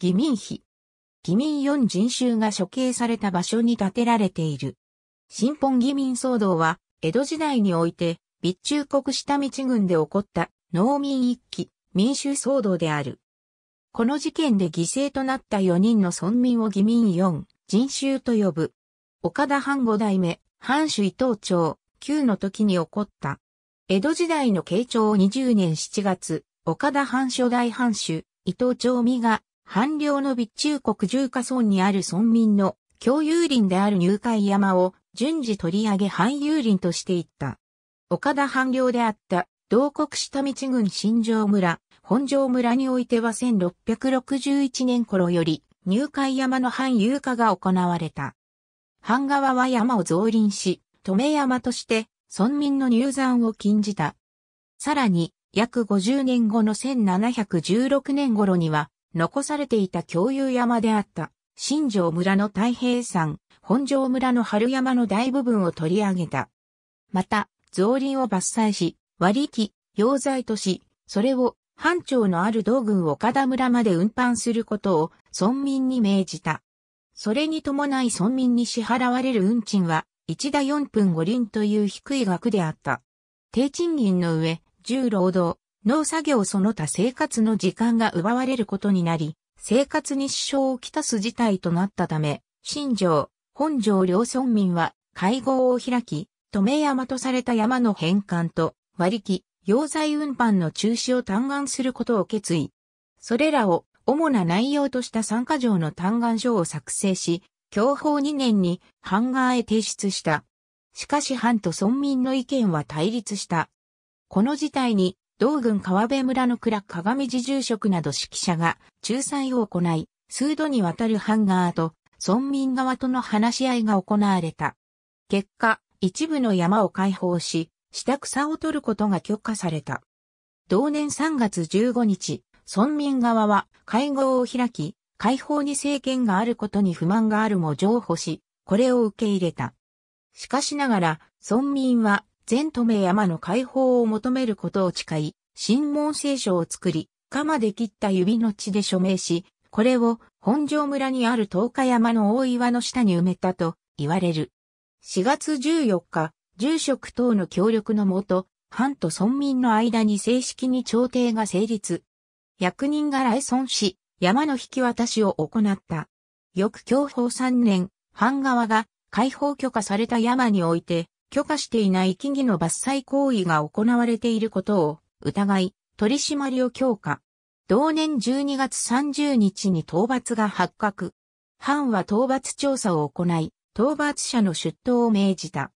義民碑。義民4人衆が処刑された場所に建てられている。新本義民騒動は、江戸時代において、備中国下道郡で起こった農民一揆、民衆騒動である。この事件で犠牲となった4人の村民を義民4人衆と呼ぶ。岡田藩五代目、藩主伊藤町、旧の時に起こった。江戸時代の慶長20年7月、岡田藩初代藩主、伊藤町美が半領の備中国重化村にある村民の共有林である入海山を順次取り上げ半有林としていった。岡田半領であった同国下道郡新城村、本城村においては1661年頃より入海山の半有化が行われた。半川は山を増林し、止め山として村民の入山を禁じた。さらに、約50年後の1716年頃には、残されていた共有山であった、新城村の太平山、本城村の春山の大部分を取り上げた。また、造林を伐採し、割り木、溶剤とし、それを藩庁のある道軍岡田村まで運搬することを村民に命じた。それに伴い村民に支払われる運賃は、1打4分5輪という低い額であった。低賃金の上、重労働、農作業その他生活の時間が奪われることになり、生活に支障をきたす事態となったため、新庄、本城両村民は会合を開き、止め山とされた山の返還と割り木、溶剤運搬の中止を嘆願することを決意。それらを主な内容とした参加条の嘆願書を作成し、享保2年に版画へ提出した。しかし藩と村民の意見は対立した。この事態に同郡川辺村の蔵鏡寺住職など指揮者が仲裁を行い、数度にわたるハンガーと村民側との話し合いが行われた。結果、一部の山を解放し、下草を取ることが許可された。同年3月15日、村民側は会合を開き、解放に政権があることに不満があるも譲歩し、これを受け入れた。しかしながら、村民は全名山の解放を求めることを誓い、新門聖書を作り、鎌で切った指の血で署名し、これを本庄村にある東日山の大岩の下に埋めたと言われる。4月14日、住職等の協力のもと、藩と村民の間に正式に朝廷が成立。役人が来村し、山の引き渡しを行った。翌享保3年、藩側が解放許可された山において、許可していない木々の伐採行為が行われていることを疑い、取り締まりを強化。同年12月30日に討伐が発覚。藩は討伐調査を行い、討伐者の出頭を命じた。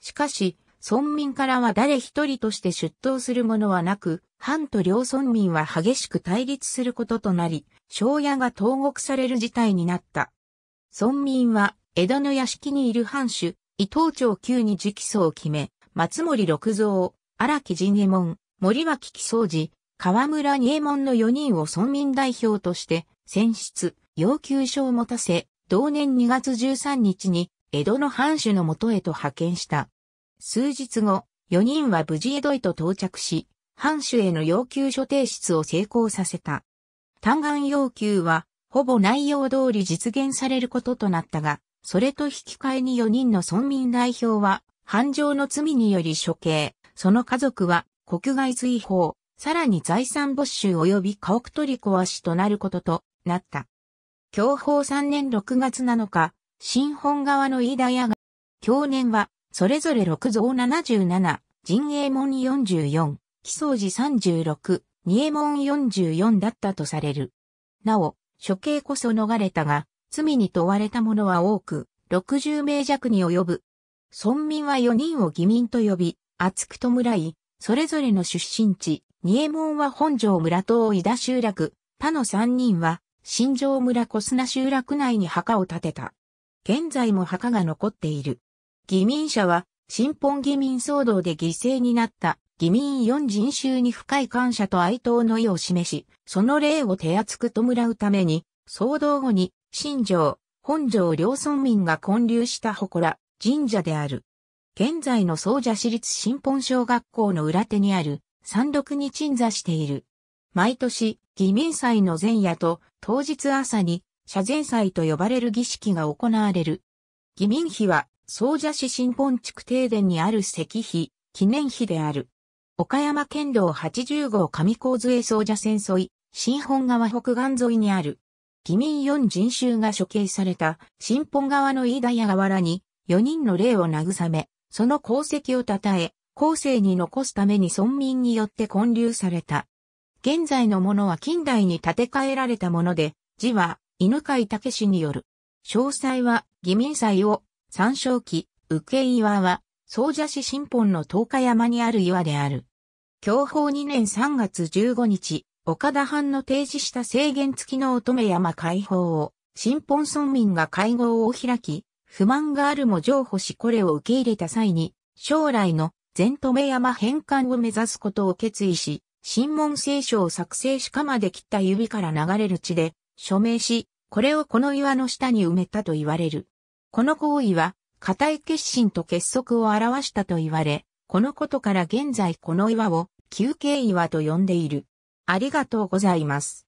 しかし、村民からは誰一人として出頭する者はなく、藩と両村民は激しく対立することとなり、庄屋が投獄される事態になった。村民は、江戸の屋敷にいる藩主、伊藤町旧に直訴層を決め、松森六蔵、荒木神右衛門、森脇木宗寺、河村二右衛門の4人を村民代表として、選出、要求書を持たせ、同年2月13日に、江戸の藩主のもとへと派遣した。数日後、4人は無事江戸へと到着し、藩主への要求書提出を成功させた。嘆願要求は、ほぼ内容通り実現されることとなったが、それと引き換えに4人の村民代表は、繁盛の罪により処刑、その家族は国外追放、さらに財産没収及び家屋取り壊しとなることとなった。享保3年6月7日、新本側の飯田屋が、去年は、それぞれ6蔵77、陣営門44、木曽寺36、二右衛門44だったとされる。なお、処刑こそ逃れたが、罪に問われた者は多く、60名弱に及ぶ。村民は4人を義民と呼び、厚く弔い、それぞれの出身地、二右衛門は本城村と井田集落、他の3人は、新城村小砂集落内に墓を建てた。現在も墓が残っている。義民者は、新本義民騒動で犠牲になった義民四人衆に深い感謝と哀悼の意を示し、その霊を手厚く弔うために、騒動後に新城、本城両村民が建立した祠、神社である。現在の総社市立新本小学校の裏手にある山麓に鎮座している。毎年、義民祭の前夜と当日朝に社前祭と呼ばれる儀式が行われる。義民碑は、総社市新本地区停電にある石碑、記念碑である。岡山県道80号上高津江総社線沿い、新本川北岸沿いにある。義民四人衆が処刑された、新本側の飯田や河原に、4人の霊を慰め、その功績を称え、後世に残すために村民によって建立された。現在のものは近代に建て替えられたもので、字は犬飼武氏による。詳細は、義民祭を、参照記、受け岩は、総社市新本の十日山にある岩である。享保2年3月15日、岡田藩の提示した制限付きの乙女山解放を、新本村民が会合を開き、不満があるも譲歩しこれを受け入れた際に、将来の全留山返還を目指すことを決意し、新聞聖書を作成しかまで切った指から流れる血で署名し、これをこの岩の下に埋めたと言われる。この行為は、固い決心と結束を表したと言われ、このことから現在この岩を休憩岩と呼んでいる。ありがとうございます。